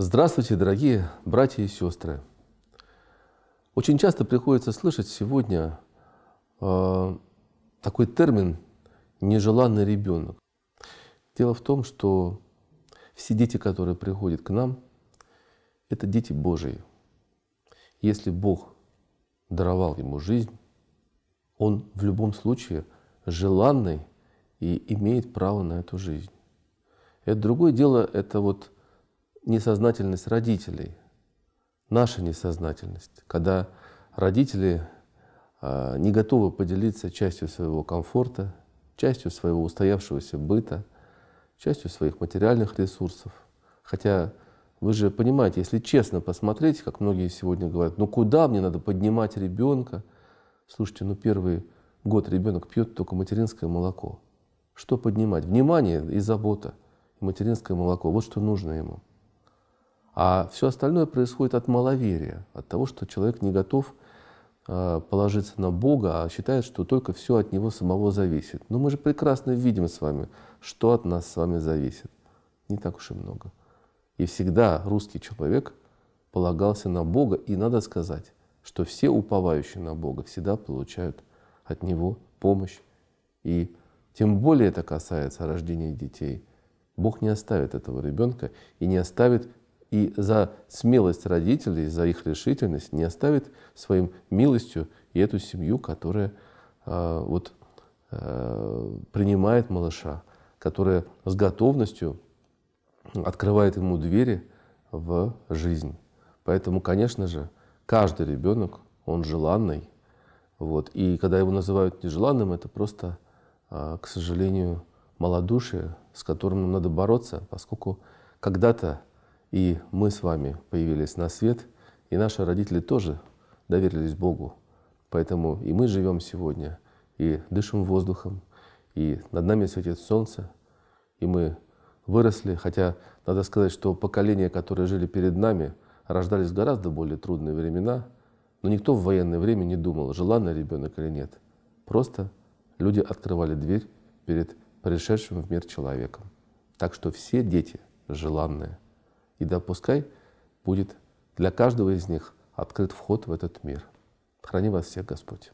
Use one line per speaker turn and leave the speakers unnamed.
Здравствуйте, дорогие братья и сестры! Очень часто приходится слышать сегодня э, такой термин «нежеланный ребенок». Дело в том, что все дети, которые приходят к нам, это дети Божии. Если Бог даровал ему жизнь, он в любом случае желанный и имеет право на эту жизнь. Это другое дело, это вот – несознательность родителей, наша несознательность, когда родители а, не готовы поделиться частью своего комфорта, частью своего устоявшегося быта, частью своих материальных ресурсов. Хотя вы же понимаете, если честно посмотреть, как многие сегодня говорят, ну куда мне надо поднимать ребенка? Слушайте, ну первый год ребенок пьет только материнское молоко. Что поднимать? Внимание и забота. Материнское молоко. Вот что нужно ему. А все остальное происходит от маловерия, от того, что человек не готов э, положиться на Бога, а считает, что только все от Него самого зависит. Но мы же прекрасно видим с вами, что от нас с вами зависит. Не так уж и много. И всегда русский человек полагался на Бога, и надо сказать, что все уповающие на Бога всегда получают от Него помощь. И тем более это касается рождения детей. Бог не оставит этого ребенка и не оставит и за смелость родителей, за их решительность не оставит своим милостью и эту семью, которая э, вот, э, принимает малыша, которая с готовностью открывает ему двери в жизнь. Поэтому, конечно же, каждый ребенок, он желанный. Вот. И когда его называют нежеланным, это просто, а, к сожалению, малодушие, с которым нам надо бороться, поскольку когда-то и мы с вами появились на свет, и наши родители тоже доверились Богу. Поэтому и мы живем сегодня, и дышим воздухом, и над нами светит солнце, и мы выросли, хотя надо сказать, что поколения, которые жили перед нами, рождались в гораздо более трудные времена, но никто в военное время не думал, желанный ребенок или нет. Просто люди открывали дверь перед пришедшим в мир человеком. Так что все дети желанные – и да пускай будет для каждого из них открыт вход в этот мир. Храни вас всех Господь.